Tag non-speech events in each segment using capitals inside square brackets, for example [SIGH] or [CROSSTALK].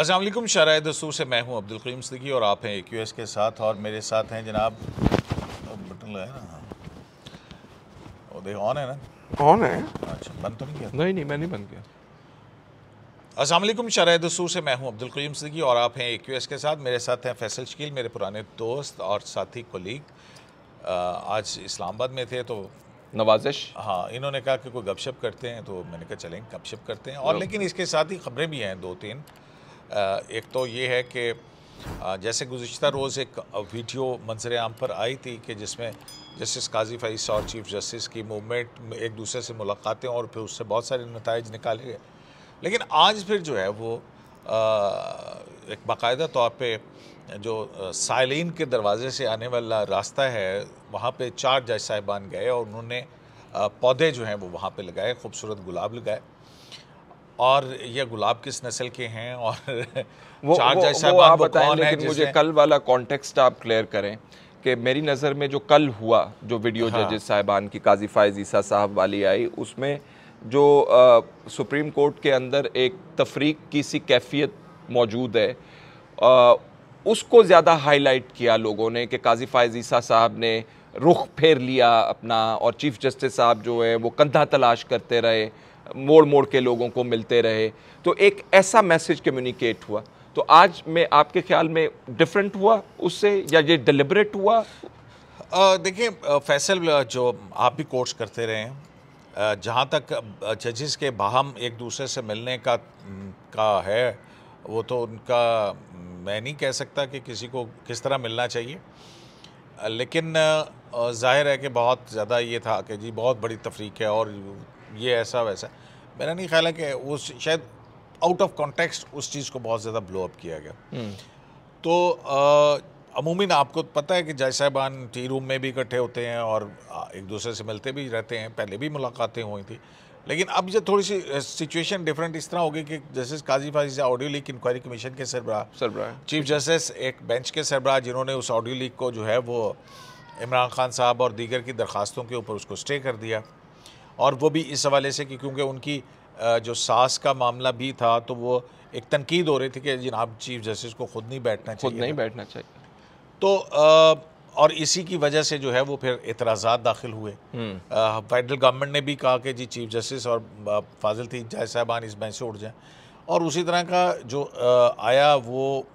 असल शराय दसूर से मैं हूँ अब्दुल करीम सदगी और आप हैं ए क्यू एस के साथ और मेरे साथ हैं जनाब बटन लगाया ना हाँ देख ऑन है ना ऑन है अच्छा बंद तो नहीं किया नहीं नहीं मैं नहीं बंद किया असल शराय दसूर से मैं हूँ अब्दुल करीम सदगी और आप हैं ए क्यू एस के साथ मेरे साथ हैं फैसल शकील मेरे पुराने दोस्त और साथी कोलीग आज इस्लामाबाद में थे तो नवाजिश हाँ इन्होंने कहा कि कोई गपशप करते हैं तो मैंने कहा चलें गपशप करते हैं और लेकिन इसके साथ ही खबरें भी हैं दो तीन एक तो ये है कि जैसे गुज्त रोज़ एक वीडियो मंजर आम पर आई थी कि जिसमें जस्टिस काजी फैस और चीफ जस्टिस की मूवमेंट एक दूसरे से मुलाकातें और फिर उससे बहुत सारे नतज निकाले गए लेकिन आज फिर जो है वो एक बाकायदा तौर पर जो सालीन के दरवाज़े से आने वाला रास्ता है वहाँ पर चार जज साहिबान गए और उन्होंने पौधे जो हैं वो वहाँ पर लगाए खूबसूरत गुलाब लगाए और ये गुलाब किस नस्ल के हैं और [LAUGHS] वो, चार वो, जैसा वो आप बताएं लेकिन मुझे कल वाला कॉन्टेक्स्ट आप क्लियर करें कि मेरी नज़र में जो कल हुआ जो वीडियो हाँ। जजेस साहिबान की काजी फायज ईसा साहब वाली आई उसमें जो आ, सुप्रीम कोर्ट के अंदर एक तफरीक की सी कैफियत मौजूद है आ, उसको ज़्यादा हाईलाइट किया लोगों ने कि काजी फायज ईसा साहब ने रुख फेर लिया अपना और चीफ जस्टिस साहब जो है वो कंधा तलाश करते रहे मोड़ मोड़ के लोगों को मिलते रहे तो एक ऐसा मैसेज कम्युनिकेट हुआ तो आज मैं आपके ख्याल में डिफरेंट हुआ उससे या ये डिलिबरेट हुआ देखिए फैसल जो आप भी कोर्स करते रहे हैं जहाँ तक जजेस के बाहम एक दूसरे से मिलने का का है वो तो उनका मैं नहीं कह सकता कि किसी को किस तरह मिलना चाहिए लेकिन जाहिर है कि बहुत ज़्यादा ये था कि जी बहुत बड़ी तफरीक है और ये ऐसा वैसा मेरा नहीं ख्याल है कि उस शायद आउट ऑफ कॉन्टेक्स्ट उस चीज़ को बहुत ज़्यादा ब्लो अप किया गया हम्म। तो अमूमन आपको पता है कि जय साहबान टी रूम में भी इकट्ठे होते हैं और एक दूसरे से मिलते भी रहते हैं पहले भी मुलाकातें हुई थी लेकिन अब जो थोड़ी सी सिचुएशन डिफरेंट इस तरह हो गई कि जस्टिस काजी फाजी से ऑडियो लीक इंक्वायरी कमीशन के सरबरा सरबरा चीफ जस्टिस एक बेंच के सरबरा जिन्होंने उस ऑडियो लीक को जो है वो इमरान खान साहब और दीगर की दरखास्तों के ऊपर उसको स्टे कर दिया और वो भी इस हवाले से कि क्योंकि उनकी जो सास का मामला भी था तो वो एक तनकीद हो रही थी कि जनाब चीफ जस्टिस को खुद नहीं बैठना चाहिए खुद नहीं बैठना चाहिए तो आ, और इसी की वजह से जो है वो फिर एतराज़ा दाखिल हुए हम्म। फेडरल गवर्नमेंट ने भी कहा कि जी चीफ जस्टिस और फाजिल थी जाय साहबान इस बैंक से उठ जाएँ और उसी तरह का जो आ, आया वो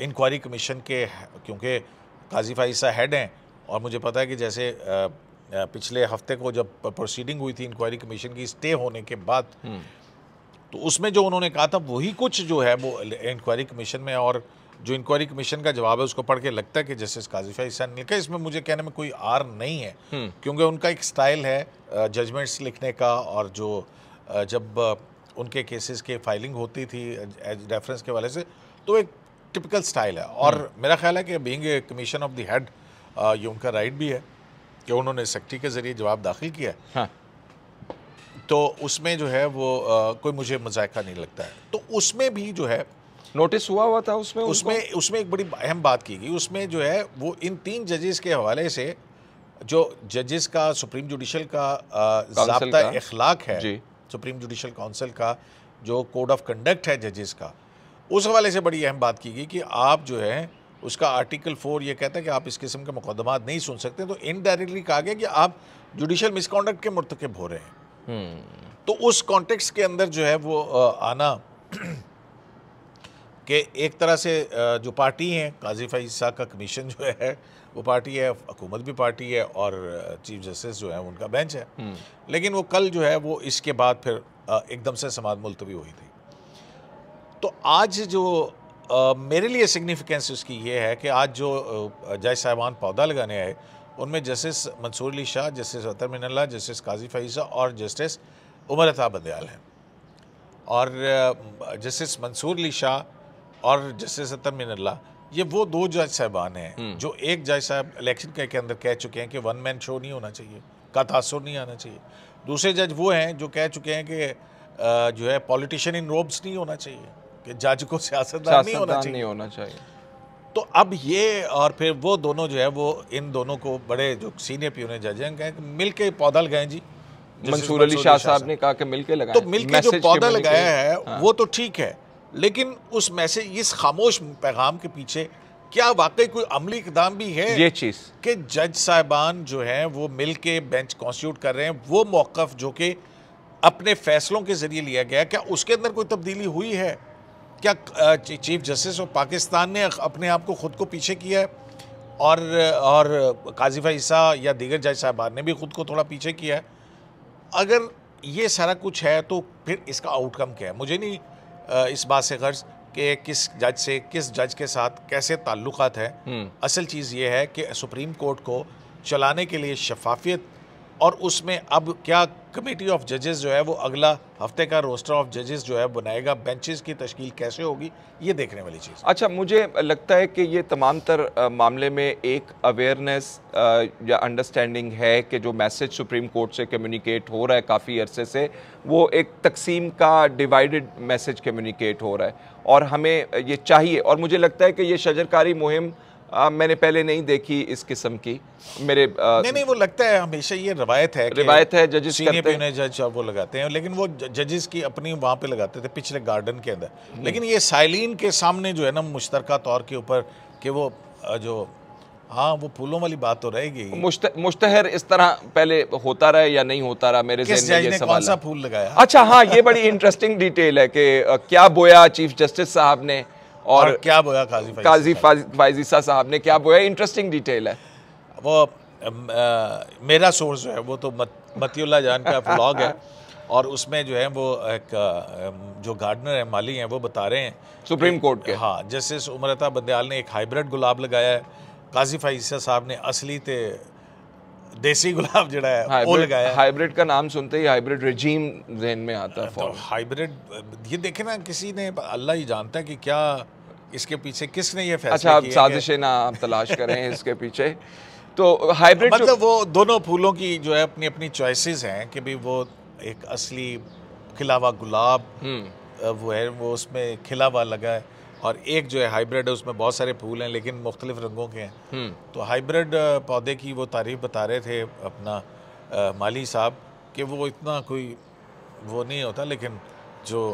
इंक्वायरी कमीशन के क्योंकि काजी फाइसा हेड हैं और मुझे पता है कि जैसे पिछले हफ्ते को जब प्रोसीडिंग हुई थी इंक्वायरी कमीशन की स्टे होने के बाद हम्म। तो उसमें जो उन्होंने कहा था वही कुछ जो है वो इंक्वायरी कमीशन में और जो इंक्वायरी कमीशन का जवाब है उसको पढ़ के लगता है कि जस्टिस काजिफा इसान ने इसमें मुझे कहने में कोई आर नहीं है हम्म। क्योंकि उनका एक स्टाइल है जजमेंट्स लिखने का और जो जब उनके केसेस के फाइलिंग होती थी रेफरेंस के वाले से तो एक टिपिकल स्टाइल है और हम्म। मेरा ख्याल है कि being commission of the head ये उनका राइट भी है कि उन्होंने सेक्रेटरी के ज़रिए जवाब दाखिल किया हाँ। तो उसमें जो है वो आ, कोई मुझे मजायका नहीं लगता है तो उसमें भी जो है नोटिस हुआ हुआ था उसमें उसमें उसमें एक बड़ी अहम बात की गई उसमें जो है वो इन तीन जजेस के हवाले से जो जजेस का सुप्रीम जुडिशल का जबता अखलाक है सुप्रीम जुडिशल काउंसिल का जो कोड ऑफ कंडक्ट है जजेस का उस हवाले से बड़ी अहम बात की गई कि आप जो है उसका आर्टिकल फोर ये कहता है कि आप इस किस्म के मुकदमा नहीं सुन सकते तो इनडायरेक्टली कहा गया कि आप जुडिशल मिसकॉन्डक्ट के मरतकब हो रहे हैं हम्म। तो उस कॉन्टेक्स्ट के अंदर जो है वो आना [CLEARS THROAT] कि एक तरह से जो पार्टी है काजी फ़ैसा का कमीशन जो है वो पार्टी है हुकूमत भी पार्टी है और चीफ जस्टिस जो है उनका बेंच है हम्म। लेकिन वो कल जो है वो इसके बाद फिर एकदम से समाज मुलतवी हुई थी तो आज जो मेरे लिए सिग्निफिकेंस उसकी ये है कि आज जो जज साहबान पौधा लगाने आए उनमें justice Mansoor Ali Shah justice Athar Minallah justice Qazi फ़ैसा और जस्टिस उमर अताब बदयाल हैं और जस्टिस मंसूर अली शाह और जस्टिस अतर मिनल्ला ये वो दो जज साहबान हैं हम्म। जो एक जज साहब इलेक्शन के, के अंदर कह चुके हैं कि वन मैन शो नहीं होना चाहिए का तासर नहीं आना चाहिए दूसरे जज वो हैं जो कह चुके हैं कि जो है पॉलिटिशियन इन रोब्स नहीं होना चाहिए कि जज को सियासतदान नहीं होना चाहिए नहीं होना चाहिए तो अब ये और फिर वो दोनों जो है वो इन दोनों को बड़े जो सीनियर प्यूने जज हैं कहें मिल के पौधा लगाए जी मंसूर अली शाह साहब ने कहा कि मिल तो के तो मिल के जो पौधा लगाया है वो तो ठीक है लेकिन उस मैसेज इस खामोश पैगाम के पीछे क्या वाकई कोई अमली इकदाम भी है ये चीज कि जज साहबान जो हैं वो मिल के बेंच कॉन्स्टिट्यूट कर रहे हैं वो मौकफ जो कि अपने फैसलों के जरिए लिया गया क्या उसके अंदर कोई तब्दीली हुई है क्या चीफ जस्टिस ऑफ पाकिस्तान ने अपने आप को खुद को पीछे किया है और और काजी फाइसा या दीगर जज साहबान ने भी खुद को थोड़ा पीछे किया है अगर ये सारा कुछ है तो फिर इसका आउटकम क्या है मुझे नहीं इस बात से गर्ज कि किस जज से किस जज के साथ कैसे ताल्लुकात हैं हम्म। असल चीज़ ये है कि सुप्रीम कोर्ट को चलाने के लिए शफाफियत और उसमें अब क्या कमेटी ऑफ जजेस जो है वो अगला हफ्ते का रोस्टर ऑफ जजेस जो है बनाएगा बेंचेस की तश्कील कैसे होगी ये देखने वाली चीज़ अच्छा मुझे लगता है कि ये तमाम तर मामले में एक अवेयरनेस या अंडरस्टैंडिंग है कि जो मैसेज सुप्रीम कोर्ट से कम्युनिकेट हो रहा है काफ़ी अरसे से वो एक तकसीम का डिवाइडेड मैसेज कम्युनिकेट हो रहा है और हमें ये चाहिए और मुझे लगता है कि ये शजरकारी मुहिम आ, मैंने पहले नहीं देखी इस किस्म की मेरे आ, नहीं नहीं वो लगता है हमेशा ये रवायत है रवायत है जजेस करते जज वो लगाते हैं लेकिन वो जजेस की अपनी वहाँ पे लगाते थे पिछले गार्डन के अंदर हम्म। लेकिन ये साइलिन के सामने जो है ना मुश्तर तौर के ऊपर कि वो जो हाँ वो फूलों वाली बात तो रहेगी मुश्तहर इस तरह पहले होता रहा या नहीं होता रहा मेरे किस ने कौन सा फूल लगाया अच्छा हाँ ये बड़ी इंटरेस्टिंग डिटेल है कि क्या बोया चीफ जस्टिस साहब ने और, क्या बोया काजी काजी फाइजी साहब ने क्या बोया इंटरेस्टिंग डिटेल है वो आ, मेरा सोर्स जो है वो तो मत, मतियुल्ला जान का ब्लॉग है [LAUGHS] और उसमें जो है वो एक जो गार्डनर है माली हैं वो बता रहे हैं सुप्रीम कोर्ट के हाँ जस्टिस उमरता बंदयाल ने एक हाइब्रिड गुलाब लगाया है काजी फाइसा साहब ने असली ते देसी गुलाब जड़ा है वो लगाया हाइब्रिड का नाम सुनते ही हाइब्रिड रेजीम जहन में आता है तो हाइब्रिड ये देखे ना किसी ने अल्लाह ही जानता है कि क्या इसके पीछे किसने ये फैसला अच्छा आप साजिशें ना आप तलाश करें इसके पीछे तो हाइब्रिड मतलब वो दोनों फूलों की जो है अपनी अपनी चॉइसेस हैं कि भाई वो एक असली खिलावा गुलाब हम्म। वो है वो उसमें खिलावा लगा है और एक जो है हाइब्रिड है उसमें बहुत सारे फूल हैं लेकिन मुख्तलिफ रंगों के हैं हम्म। तो हाइब्रिड पौधे की वो तारीफ बता रहे थे अपना आ, माली साहब कि वो इतना कोई वो नहीं होता लेकिन जो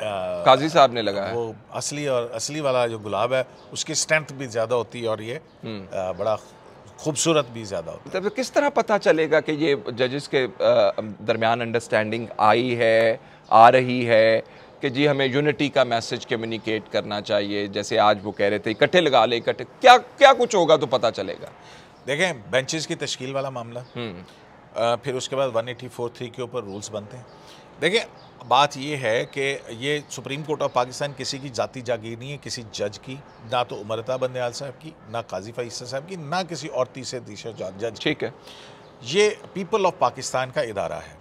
काजी साहब ने लगाया वो असली और असली वाला जो गुलाब है उसकी स्ट्रेंथ भी ज़्यादा होती है और ये हम्म। आ, बड़ा खूबसूरत भी ज़्यादा होता है तो किस तरह पता चलेगा कि ये जजेस के दरमियान अंडरस्टैंडिंग आई है आ रही है कि जी हमें यूनिटी का मैसेज कम्युनिकेट करना चाहिए जैसे आज वो कह रहे थे इकट्ठे लगा ले इकट्ठे क्या क्या कुछ होगा तो पता चलेगा देखें बेंचेस की तश्कील वाला मामला हम्म। आ, फिर उसके बाद वन एटी फोर थ्री के ऊपर रूल्स बनते हैं देखिए बात यह है कि ये सुप्रीम कोर्ट ऑफ पाकिस्तान किसी की जाति जागीर नहीं है किसी जज की ना तो उमरता बंदयाल साहब की ना काजी फैसा साहब की ना किसी और तीसरे तीसरे जज ठीक है ये पीपल ऑफ पाकिस्तान का इदारा है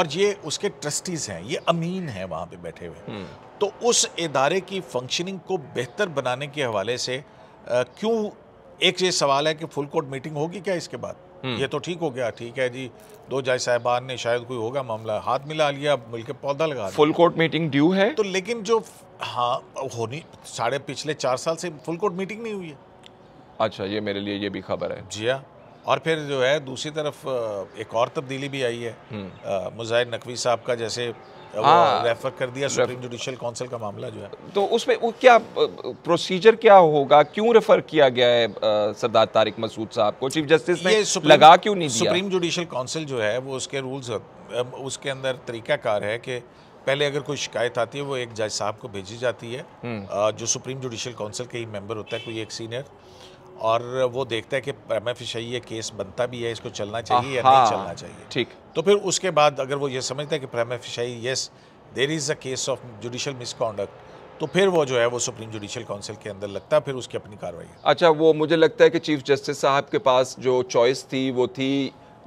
और ये उसके ट्रस्टीज़ हैं ये अमीन हैं वहाँ पे बैठे हुए हम्म। तो उस इदारे की फंक्शनिंग को बेहतर बनाने के हवाले से क्यों एक ये सवाल है कि फुल कोर्ट मीटिंग होगी क्या इसके बाद हम्म। ये तो ठीक हो गया ठीक है जी दो जज साहबान ने शायद कोई होगा मामला हाथ मिला लिया बल्कि पौधा लगा फुल कोर्ट मीटिंग ड्यू है तो लेकिन जो हाँ होनी साढ़े पिछले चार साल से फुल कोर्ट मीटिंग नहीं हुई है अच्छा ये मेरे लिए ये भी खबर है जी हाँ और फिर जो है दूसरी तरफ एक और तब्दीली भी आई है हम्म। मुजाहिर नकवी साहब का जैसे हाँ रेफर कर दिया सुप्रीम जुडिशियल काउंसिल का मामला जो है तो उसमें वो क्या प्रोसीजर क्या होगा क्यों रेफर किया गया है सरदार तारिक मसूद साहब को चीफ जस्टिस ने लगा क्यों नहीं दिया सुप्रीम जुडिशियल काउंसिल जो है वो उसके रूल्स उसके अंदर तरीकाकार है कि पहले अगर कोई शिकायत आती है वो एक जज साहब को भेजी जाती है हम्म। जो सुप्रीम जुडिशियल काउंसिल के ही मेम्बर होता है कोई एक सीनियर और वो देखता है कि एम एफ ये केस बनता भी है इसको चलना चाहिए या नहीं चलना चाहिए ठीक तो फिर उसके बाद अगर वो ये समझता है कि prima facie there is a case of judicial misconduct तो फिर वो जो है वो सुप्रीम जुडिशियल काउंसिल के अंदर लगता है फिर उसकी अपनी कार्रवाई अच्छा वो मुझे लगता है कि चीफ जस्टिस साहब के पास जो चॉइस थी वो थी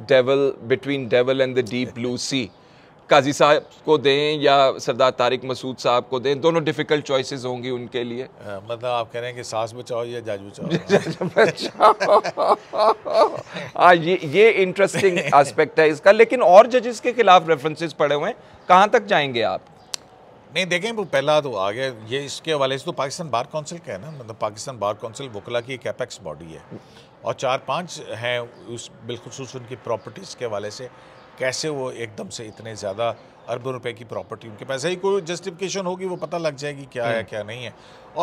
devil between devil and the deep blue sea Qazi साहब को दें या सरदार तारिक मसूद साहब को दें दोनों डिफिकल्ट चॉइसेस होंगी उनके लिए आ, [LAUGHS] हाँ, मतलब आप कह रहे हैं कि सास बचाओ या जज बचाओ [LAUGHS] [LAUGHS] हाँ ये ये इंटरेस्टिंग एस्पेक्ट है इसका लेकिन और जजेस के खिलाफ रेफरेंसेस पड़े हुए हैं कहाँ तक जाएंगे आप नहीं देखें वो पहला तो आ गया ये इसके हवाले से तो पाकिस्तान बार काउंसिल का है ना मतलब पाकिस्तान बार काउंसिल वकला की एक एपेक्स बॉडी है और चार पाँच हैं उस बिलखसूस उनकी प्रॉपर्टीज़ के हवाले से कैसे वो एकदम से इतने ज़्यादा अरबों रुपए की प्रॉपर्टी उनके पैसे ही कोई जस्टिफिकेशन होगी वो पता लग जाएगी क्या है हम्म। क्या नहीं है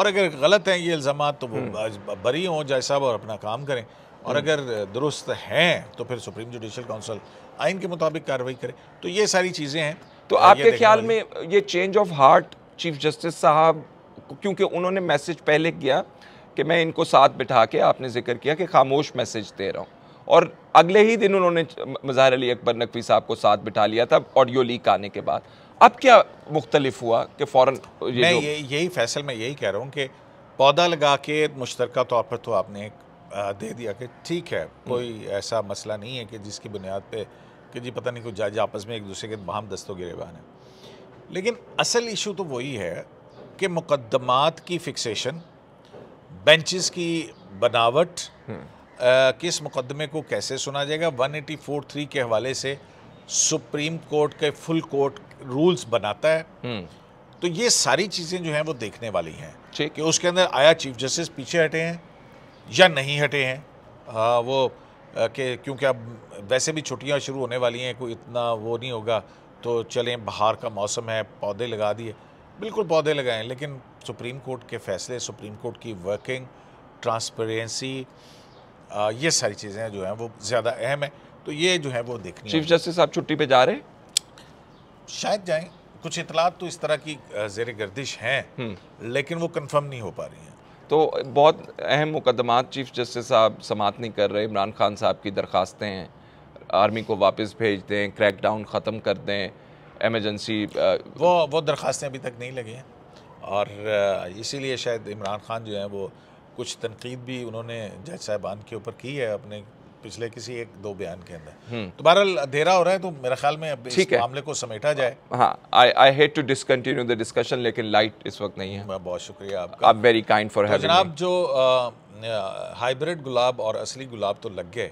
और अगर गलत हैं ये इल्ज़ाम तो वो हम्म। बरी हों जज साहब और अपना काम करें और हम्म। अगर दुरुस्त हैं तो फिर सुप्रीम जुडिशल काउंसिल आइन के मुताबिक कार्रवाई करें तो ये सारी चीज़ें हैं तो आपके ख्याल में ये change of heart chief justice साहब क्योंकि उन्होंने मैसेज पहले किया कि मैं इनको साथ बिठा के आपने जिक्र किया कि खामोश मैसेज दे रहा हूँ और अगले ही दिन उन्होंने मज़ाहर अली अकबर नकवी साहब को साथ बिठा लिया था ऑडियो लीक आने के बाद अब क्या मुख्तलिफ हुआ कि फ़ौर मैं ये यही फैसल मैं यही कह रहा हूँ कि पौधा लगा के मुश्तर तौर पर तो आपने दे दिया कि ठीक है हम्म। कोई ऐसा मसला नहीं है कि जिसकी बुनियाद पर कि जी पता नहीं कुछ जाए आपस में एक दूसरे के बहम दस्तों गिरेबान है लेकिन असल इशू तो वही है कि मुकदमात की फिक्सेशन बेंचेस की बनावट हम्म। किस मुकदमे को कैसे सुना जाएगा वन के हवाले से सुप्रीम कोर्ट के फुल कोर्ट रूल्स बनाता है हम्म। तो ये सारी चीज़ें जो हैं वो देखने वाली हैं कि उसके अंदर आया चीफ जस्टिस पीछे हटे हैं या नहीं हटे हैं आ, वो के क्योंकि अब वैसे भी छुट्टियां शुरू होने वाली हैं कोई इतना वो नहीं होगा तो चलें बाहर का मौसम है पौधे लगा दिए बिल्कुल पौधे लगाएं लेकिन सुप्रीम कोर्ट के फैसले सुप्रीम कोर्ट की वर्किंग ट्रांसपेरेंसी आ, ये सारी चीज़ें जो हैं वो ज़्यादा अहम है तो ये जो है वो देखनी चीफ जस्टिस साहब छुट्टी पे जा रहे शायद जाएं कुछ इतलात तो इस तरह की जेर गर्दिश हैं हम्म। लेकिन वो कन्फर्म नहीं हो पा रही हैं तो बहुत अहम मुकदमा चीफ जस्टिस साहब समाप्त नहीं कर रहे इमरान खान साहब की दरखास्तें हैं आर्मी को वापस भेज दें क्रैकडाउन ख़त्म कर दें एमरजेंसी वो वो दरखास्तें अभी तक नहीं लगी हैं और इसीलिए शायद इमरान खान जो हैं वो कुछ तनकीद भी उन्होंने जज साहबान के ऊपर की है अपने पिछले किसी एक दो बयान के अंदर हम्म। तो बहरहाल अंधेरा हो रहा है तो मेरे ख्याल में अब इस मामले को समेटा जाए हाँ I hate to discontinue the discussion लेकिन लाइट इस वक्त नहीं है बहुत शुक्रिया आपका आप वेरी काइंड फॉर है जनाब जो हाइब्रिड गुलाब और असली गुलाब तो लग गए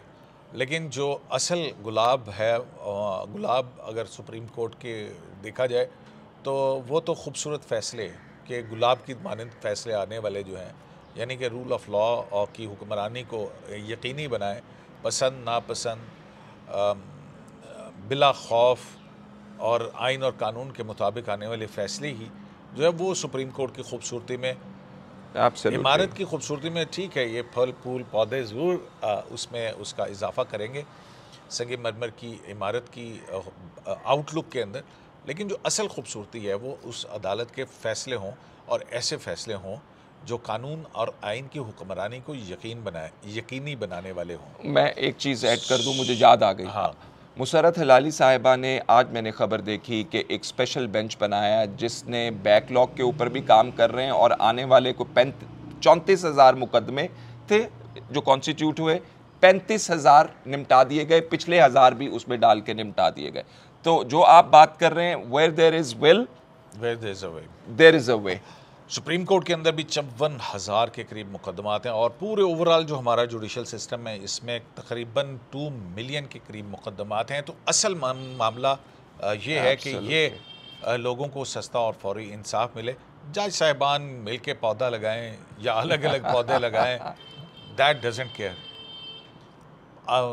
लेकिन जो असल गुलाब है गुलाब अगर सुप्रीम कोर्ट के देखा जाए तो वो तो खूबसूरत फैसले के गुलाब की मानंद फैसले आने वाले जो हैं यानी कि रूल ऑफ लॉ और की हुक्मरानी को यकीनी बनाए पसंद नापसंद बिला खौफ और आइन और कानून के मुताबिक आने वाले फैसले ही जो है वो सुप्रीम कोर्ट की खूबसूरती में इमारत की खूबसूरती में ठीक है ये फल फूल पौधे ज़रूर उसमें उसका इजाफा करेंगे संग मरमर की इमारत की आउटलुक के अंदर लेकिन जो असल खूबसूरती है वो उस अदालत के फ़ैसले हों और ऐसे फ़ैसले हों जो कानून और आइन की हुक्मरानी को यकीन बनाए यकीनी बनाने वाले हों मैं एक चीज़ ऐड कर दूं मुझे याद आ गई हाँ मुसरत हलाली साहिबा ने आज मैंने खबर देखी कि एक स्पेशल बेंच बनाया जिसने बैकलॉग के ऊपर भी काम कर रहे हैं और आने वाले को पैंत चौंतीस हज़ार मुकदमे थे जो कॉन्स्टिट्यूट हुए पैंतीस हज़ार निपटा दिए गए पिछले हज़ार भी उसमें डाल के निपटा दिए गए तो जो आप बात कर रहे हैं where there is will there is a way supreme court के अंदर भी चौवन हज़ार के करीब मुकदमात हैं और पूरे ओवरऑल जो हमारा जुडिशल सिस्टम है इसमें तकरीबन टू मिलियन के करीब मुकदमात हैं तो असल मामला ये है कि ये लोगों को सस्ता और फौरी इंसाफ मिले जज साहिबान मिल के पौधा लगाएं या अलग अलग पौधे लगाएं that doesn't care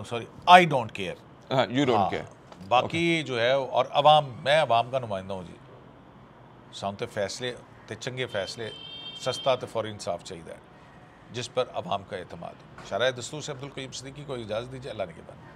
sorry I don't care you don't care बाकी okay. जो है और अवाम मैं अवाम का नुमाइंदा हूँ जी सामते फैसले तो चंगे फ़ैसले सस्ता तो फौरी इंसाफ चाहिए जिस पर अवाम का अहतमाद शराय दस्तूर से अब्दुल कईम सदीकी को इजाज़त दीजिए अल्लाह ने के बाद